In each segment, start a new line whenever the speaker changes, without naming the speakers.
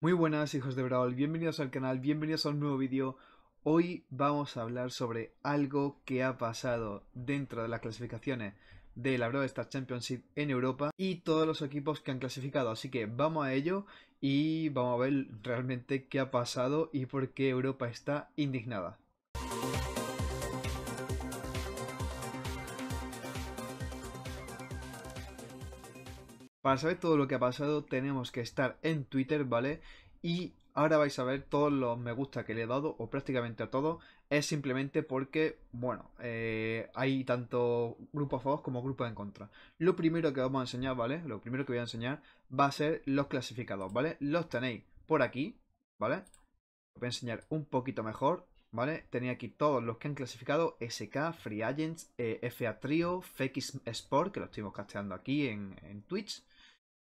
Muy buenas hijos de Brawl, bienvenidos al canal, bienvenidos a un nuevo vídeo. Hoy vamos a hablar sobre algo que ha pasado dentro de las clasificaciones de la Brawl Stars Championship en Europa y todos los equipos que han clasificado. Así que vamos a ello y vamos a ver realmente qué ha pasado y por qué Europa está indignada. Para saber todo lo que ha pasado tenemos que estar en Twitter, ¿vale? Y ahora vais a ver todos los me gusta que le he dado, o prácticamente a todos, es simplemente porque, bueno, eh, hay tanto grupos a favor como grupos en contra. Lo primero que vamos a enseñar, ¿vale? Lo primero que voy a enseñar va a ser los clasificados, ¿vale? Los tenéis por aquí, ¿vale? Os voy a enseñar un poquito mejor, ¿vale? Tenía aquí todos los que han clasificado, SK, Free Agents, eh, FA Trio, FX Sport, que lo estuvimos casteando aquí en Twitch,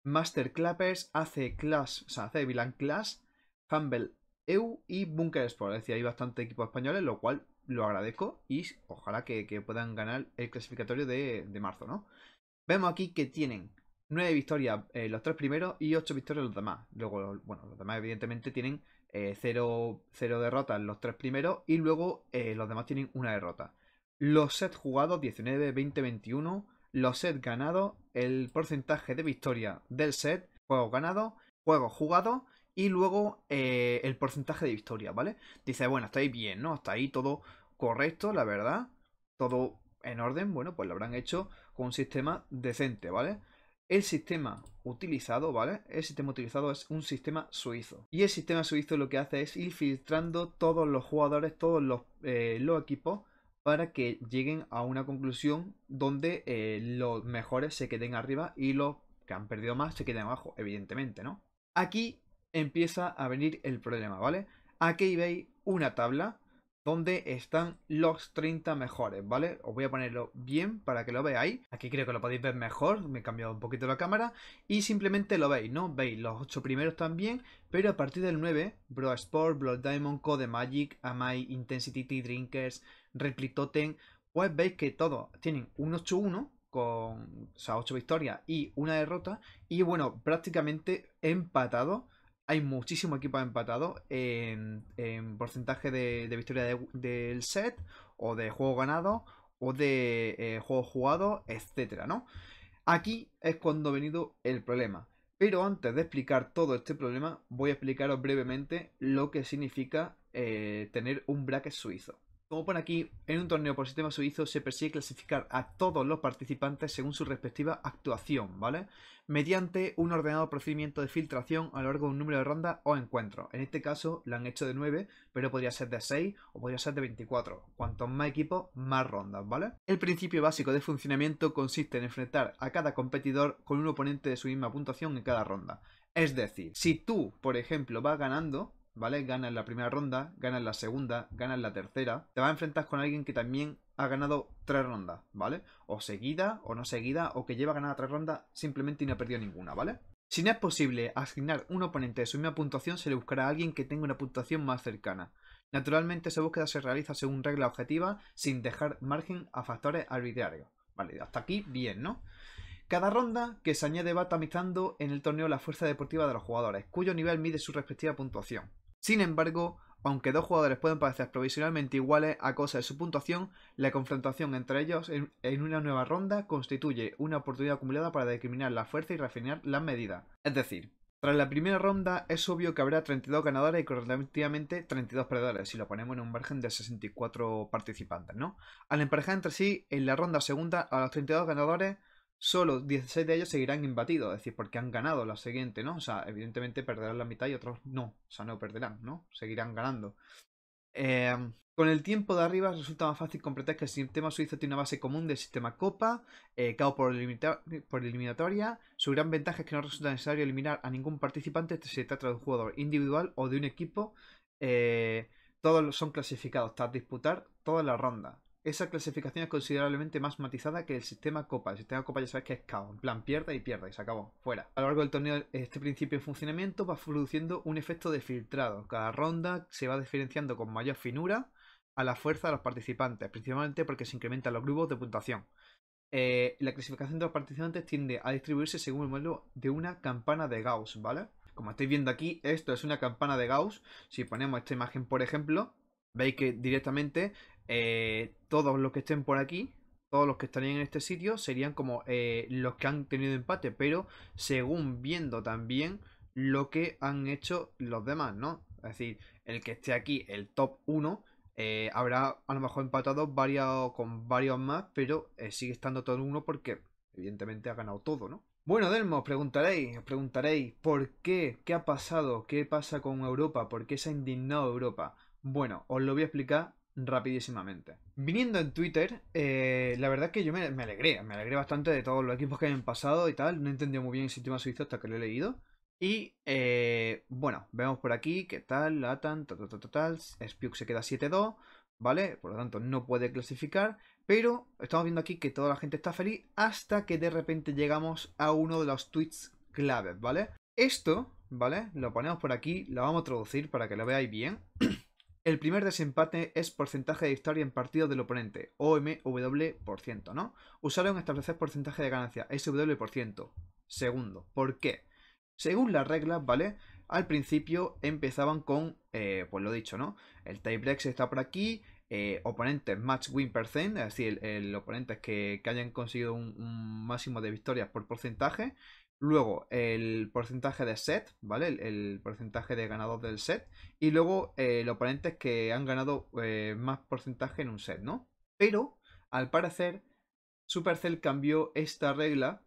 Master Clappers, AC class, o sea, Class, Humble EU y Bunker Sport. Es decir, hay bastante equipos españoles, lo cual lo agradezco y ojalá que, puedan ganar el clasificatorio de, marzo, ¿no? Vemos aquí que tienen 9 victorias eh, los tres primeros y 8 victorias los demás. Luego, bueno, los demás evidentemente tienen 0, eh, derrotas los tres primeros y luego eh, los demás tienen una derrota. Los sets jugados 19, 20, 21 los sets ganados, el porcentaje de victoria del set, juegos ganados, juegos jugados y luego eh, el porcentaje de victoria, ¿vale? Dice, bueno, está ahí bien, ¿no? Está ahí todo correcto, la verdad. Todo en orden, bueno, pues lo habrán hecho con un sistema decente, ¿vale? El sistema utilizado, ¿vale? El sistema utilizado es un sistema suizo. Y el sistema suizo lo que hace es ir filtrando todos los jugadores, todos los eh, equipos para que lleguen a una conclusión donde eh, los mejores se queden arriba y los que han perdido más se queden abajo, evidentemente, ¿no? Aquí empieza a venir el problema, ¿vale? Aquí veis una tabla donde están los 30 mejores, ¿vale? Os voy a ponerlo bien para que lo veáis. Aquí creo que lo podéis ver mejor, me he cambiado un poquito la cámara. Y simplemente lo veis, ¿no? Veis los 8 primeros también, pero a partir del 9, Bro Sport, Blood Diamond, Code Magic, Amai, Intensity, Drinkers, Replitoten, pues veis que todos tienen un 8-1, con o sea, 8 victorias y una derrota. Y bueno, prácticamente empatado. Hay muchísimo equipo empatado en, porcentaje de, victoria del set, o de juego ganado, o de eh, juego jugado, etcétera, ¿no? Aquí es cuando ha venido el problema. Pero antes de explicar todo este problema, voy a explicaros brevemente lo que significa eh, tener un bracket suizo. Como pone aquí, en un torneo por sistema suizo se persigue clasificar a todos los participantes según su respectiva actuación, ¿vale? Mediante un ordenado procedimiento de filtración a lo largo de un número de rondas o encuentros. En este caso la han hecho de 9, pero podría ser de 6 o podría ser de 24. Cuantos más equipos, más rondas, ¿vale? El principio básico de funcionamiento consiste en enfrentar a cada competidor con un oponente de su misma puntuación en cada ronda. Es decir, si tú, por ejemplo, vas ganando, ¿vale? Gana en la primera ronda, gana en la segunda, gana en la tercera. Te vas a enfrentar con alguien que también ha ganado tres rondas, ¿vale? O seguida, o no seguida, o que lleva ganada tres rondas simplemente y no ha perdido ninguna, ¿vale? Si no es posible asignar un oponente de su misma puntuación, se le buscará a alguien que tenga una puntuación más cercana. Naturalmente, esa búsqueda se realiza según regla objetiva, sin dejar margen a factores arbitrarios. Vale, hasta aquí bien, ¿no? Cada ronda que se añade va tamizando en el torneo la fuerza deportiva de los jugadores, cuyo nivel mide su respectiva puntuación. Sin embargo, aunque dos jugadores pueden parecer provisionalmente iguales a causa de su puntuación, la confrontación entre ellos en, una nueva ronda constituye una oportunidad acumulada para discriminar la fuerza y refinar las medidas. Es decir, tras la primera ronda es obvio que habrá 32 ganadores y correlativamente 32 perdedores, si lo ponemos en un margen de 64 participantes, ¿no? Al emparejar entre sí, en la ronda segunda, a los 32 ganadores solo 16 de ellos seguirán imbatidos, es decir, porque han ganado la siguiente, ¿no? O sea, evidentemente perderán la mitad y otros no, o sea, no perderán, ¿no? Seguirán ganando. Eh, con el tiempo de arriba resulta más fácil completar que el sistema suizo tiene una base común del sistema Copa, eh, por, eliminatoria. Su gran ventaja es que no resulta necesario eliminar a ningún participante, este se trata de un jugador individual o de un equipo. Eh, todos son clasificados tras disputar toda la ronda esa clasificación es considerablemente más matizada que el sistema Copa. El sistema Copa ya sabes que es caos, en plan pierde y pierde y se acabó, fuera. A lo largo del torneo este principio de funcionamiento va produciendo un efecto de filtrado. Cada ronda se va diferenciando con mayor finura a la fuerza de los participantes, principalmente porque se incrementan los grupos de puntuación. Eh, la clasificación de los participantes tiende a distribuirse según el modelo de una campana de Gauss, ¿vale? Como estáis viendo aquí, esto es una campana de Gauss. Si ponemos esta imagen, por ejemplo, veis que directamente eh, todos los que estén por aquí, todos los que estarían en este sitio, serían como eh, los que han tenido empate, pero según viendo también lo que han hecho los demás, ¿no? Es decir, el que esté aquí, el top 1, eh, habrá a lo mejor empatado con varios más, pero sigue estando todo uno porque evidentemente ha ganado todo, ¿no? Bueno, Delmo, os preguntaréis, os preguntaréis, ¿por qué? ¿Qué ha pasado? ¿Qué pasa con Europa? ¿Por qué se ha indignado Europa? Bueno, os lo voy a explicar rapidísimamente. Viniendo en Twitter, eh, la verdad es que yo me, alegré, me alegré bastante de todos los equipos que han pasado y tal. No he entendido muy bien el sistema suizo hasta que lo he leído. Y eh, bueno, vemos por aquí que tal, Latan, tal, tal, tal, Spiuk se queda 7-2, ¿vale? Por lo tanto, no puede clasificar. Pero estamos viendo aquí que toda la gente está feliz hasta que de repente llegamos a uno de los tweets claves, ¿vale? Esto, ¿vale? Lo ponemos por aquí, lo vamos a traducir para que lo veáis bien. El primer desempate es porcentaje de victoria en partido del oponente, OMW%, ¿no? Usaron establecer porcentaje de ganancia, SW%. Segundo, ¿por qué? Según las reglas, ¿vale? Al principio empezaban con, eh, pues lo dicho, ¿no? El tiebreak está por aquí, eh, oponentes match win percent, es decir, el, oponente oponentes que, hayan conseguido un, máximo de victorias por porcentaje, Luego el porcentaje de set, ¿vale? El, porcentaje de ganador del set. Y luego eh, los oponentes que han ganado eh, más porcentaje en un set, ¿no? Pero, al parecer, Supercell cambió esta regla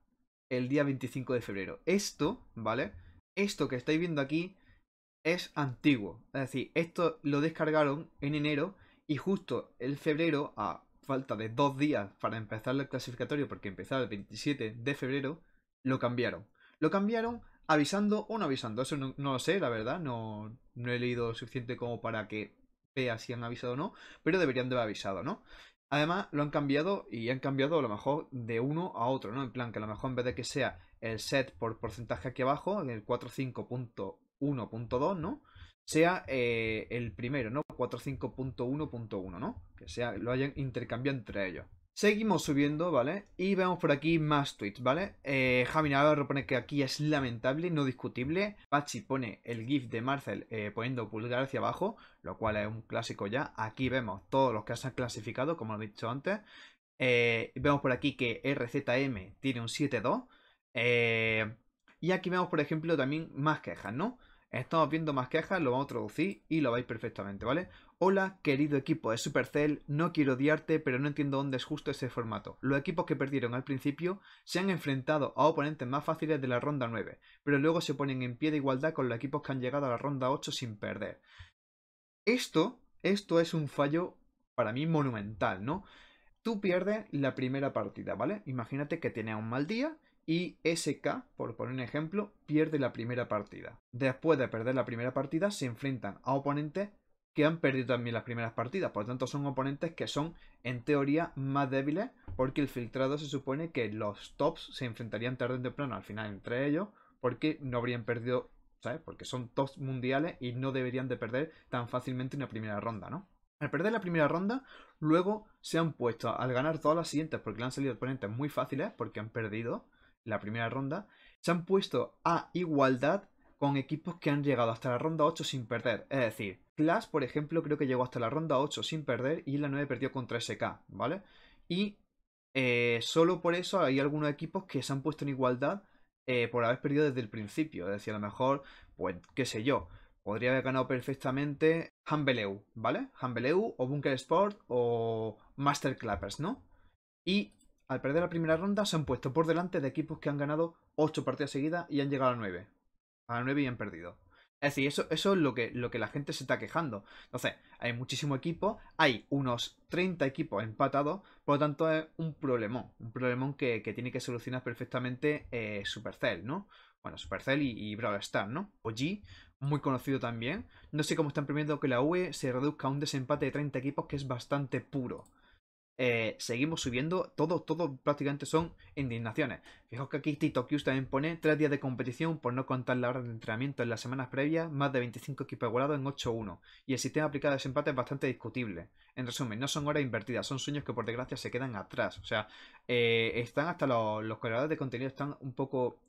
el día 25 de febrero. Esto, ¿vale? Esto que estáis viendo aquí es antiguo. Es decir, esto lo descargaron en enero y justo el febrero, a falta de dos días para empezar el clasificatorio, porque empezaba el 27 de febrero, lo cambiaron. Lo cambiaron avisando o no avisando. Eso no, lo sé, la verdad. No, no he leído suficiente como para que vea si han avisado o no. Pero deberían de haber avisado, ¿no? Además, lo han cambiado y han cambiado a lo mejor de uno a otro, ¿no? En plan, que a lo mejor en vez de que sea el set por porcentaje aquí abajo, en el 45.1.2, ¿no? Sea eh, el primero, ¿no? 45.1.1, ¿no? Que sea, lo hayan intercambiado entre ellos. Seguimos subiendo, ¿vale? Y vemos por aquí más tweets, ¿vale? Eh, Javi pone que aquí es lamentable, no discutible. Pachi pone el GIF de Marcel eh, poniendo pulgar hacia abajo, lo cual es un clásico ya. Aquí vemos todos los que se han clasificado, como he dicho antes. Eh, vemos por aquí que RZM tiene un 7-2. Eh, y aquí vemos, por ejemplo, también más quejas, ¿no? Estamos viendo más quejas, lo vamos a traducir y lo veis perfectamente, ¿vale? Hola, querido equipo de Supercell, no quiero odiarte, pero no entiendo dónde es justo ese formato. Los equipos que perdieron al principio se han enfrentado a oponentes más fáciles de la ronda 9, pero luego se ponen en pie de igualdad con los equipos que han llegado a la ronda 8 sin perder. Esto, esto es un fallo para mí monumental, ¿no? Tú pierdes la primera partida, ¿vale? Imagínate que tiene un mal día y SK, por poner un ejemplo, pierde la primera partida. Después de perder la primera partida, se enfrentan a oponentes que han perdido también las primeras partidas. Por lo tanto, son oponentes que son, en teoría, más débiles, porque el filtrado se supone que los tops se enfrentarían tarde o temprano al final entre ellos, porque no habrían perdido, ¿sabes? Porque son tops mundiales y no deberían de perder tan fácilmente una primera ronda, ¿no? Al perder la primera ronda, luego se han puesto al ganar todas las siguientes, porque le han salido oponentes muy fáciles, porque han perdido la primera ronda, se han puesto a igualdad con equipos que han llegado hasta la ronda 8 sin perder. Es decir, Clash, por ejemplo, creo que llegó hasta la ronda 8 sin perder y la 9 perdió contra SK, ¿vale? Y eh, solo por eso hay algunos equipos que se han puesto en igualdad eh, por haber perdido desde el principio. Es decir, a lo mejor, pues, qué sé yo, podría haber ganado perfectamente Hambeleu, ¿vale? Hambeleu o Bunker Sport o Master Clappers, ¿no? Y al perder la primera ronda se han puesto por delante de equipos que han ganado 8 partidas seguidas y han llegado a 9. A 9 han perdido. Es decir, eso, eso es lo que, lo que la gente se está quejando. Entonces, hay muchísimo equipo, hay unos 30 equipos empatados, por lo tanto es un problemón, un problemón que, tiene que solucionar perfectamente eh, Supercell, ¿no? Bueno, Supercell y, y Brawl Stars, ¿no? OG, muy conocido también. No sé cómo están previendo que la UE se reduzca a un desempate de 30 equipos que es bastante puro. Eh, seguimos subiendo. Todo, todo prácticamente son indignaciones. Fijaos que aquí Tito también pone 3 días de competición por no contar la hora de entrenamiento en las semanas previas, más de 25 equipos igualados en 8-1. Y el sistema aplicado de ese empate es bastante discutible. En resumen, no son horas invertidas, son sueños que por desgracia se quedan atrás. O sea, eh, están hasta los, los creadores de contenido están un poco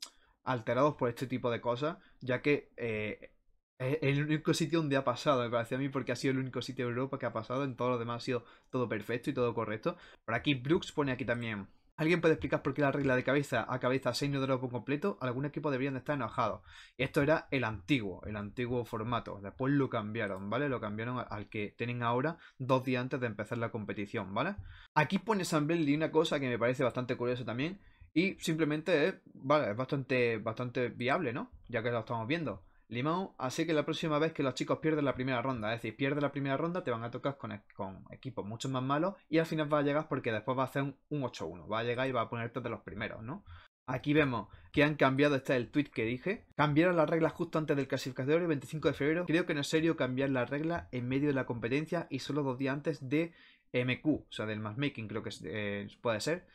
alterados por este tipo de cosas, ya que eh, el único sitio donde ha pasado, me parece a mí, porque ha sido el único sitio de Europa que ha pasado. En todo lo demás ha sido todo perfecto y todo correcto. Por aquí Brooks pone aquí también. ¿Alguien puede explicar por qué la regla de cabeza a cabeza 6 de por completo? Algún equipo deberían de estar enojados. Esto era el antiguo, el antiguo formato. Después lo cambiaron, ¿vale? Lo cambiaron al que tienen ahora dos días antes de empezar la competición, ¿vale? Aquí pone Sam y una cosa que me parece bastante curiosa también. Y simplemente es, vale, es bastante, bastante viable, ¿no? Ya que lo estamos viendo. Limón, así que la próxima vez que los chicos pierden la primera ronda, es decir, pierden la primera ronda, te van a tocar con, e-, equipos mucho más malos y al final vas a llegar porque después va a hacer un, 8-1, va a llegar y va a ponerte de los primeros, ¿no? Aquí vemos que han cambiado, este es el tweet que dije, cambiaron las reglas justo antes del clasificador el 25 de febrero. Creo que no es serio cambiar las reglas en medio de la competencia y solo dos días antes de MQ, o sea, del matchmaking creo que eh, puede ser.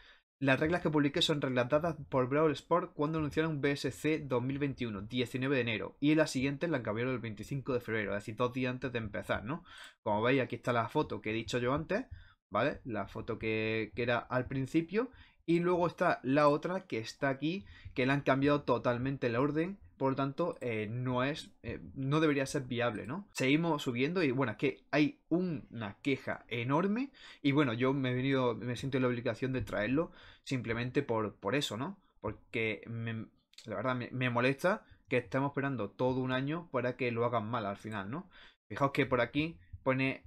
Las reglas que publiqué son reglamentadas por Brawl Sport cuando anunciaron BSC 2021, 19 de enero, y las siguientes las cambiaron el 25 de febrero, es decir, dos días antes de empezar, ¿no? Como veis, aquí está la foto que he dicho yo antes, ¿vale? La foto que, que era al principio, y luego está la otra que está aquí, que le han cambiado totalmente la orden por lo tanto, eh, no es. Eh, no debería ser viable, ¿no? Seguimos subiendo y bueno, que hay una queja enorme. Y bueno, yo me he venido. Me siento en la obligación de traerlo simplemente por, por eso, ¿no? Porque la verdad me, molesta que estemos esperando todo un año para que lo hagan mal al final, ¿no? Fijaos que por aquí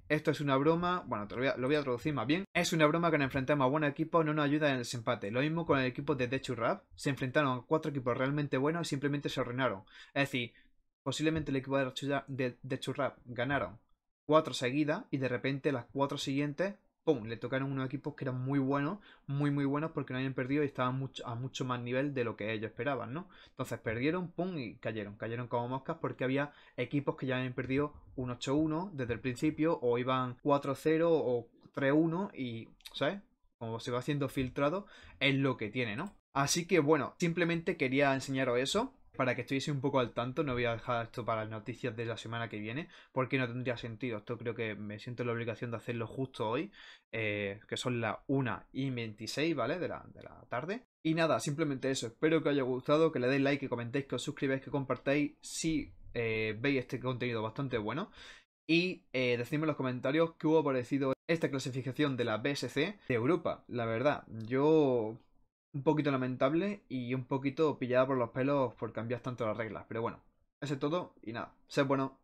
esto es una broma, bueno, lo, voy a, lo traducir más bien. Es una broma que nos enfrentamos a buen equipo, no nos ayuda en el empate Lo mismo con el equipo de Dechu Se enfrentaron a cuatro equipos realmente buenos y simplemente se arruinaron. Es decir, posiblemente el equipo de, de, ganaron cuatro seguidas y de repente las cuatro siguientes ¡pum! Le tocaron unos equipos que eran muy buenos, muy muy buenos porque no habían perdido y estaban a mucho más nivel de lo que ellos esperaban, ¿no? Entonces perdieron, ¡pum! y cayeron, cayeron como moscas porque había equipos que ya habían perdido un 8-1 desde el principio o iban 4-0 o 3-1 y, ¿sabes? Como se va haciendo filtrado, es lo que tiene, ¿no? Así que bueno, simplemente quería enseñaros eso para que estuviese un poco al tanto, no voy a dejar esto para las noticias de la semana que viene, porque no tendría sentido. Esto creo que me siento la obligación de hacerlo justo hoy, eh, que son las 1 y 26, ¿vale? De la, de la tarde. Y nada, simplemente eso. Espero que os haya gustado, que le deis like, que comentéis, que os suscribáis, que compartáis si eh, veis este contenido bastante bueno. Y eh, decidme en los comentarios qué hubo parecido esta clasificación de la BSC de Europa. La verdad, yo un poquito lamentable y un poquito pillada por los pelos por cambiar tanto las reglas. Pero bueno, ese es todo y nada, sé bueno.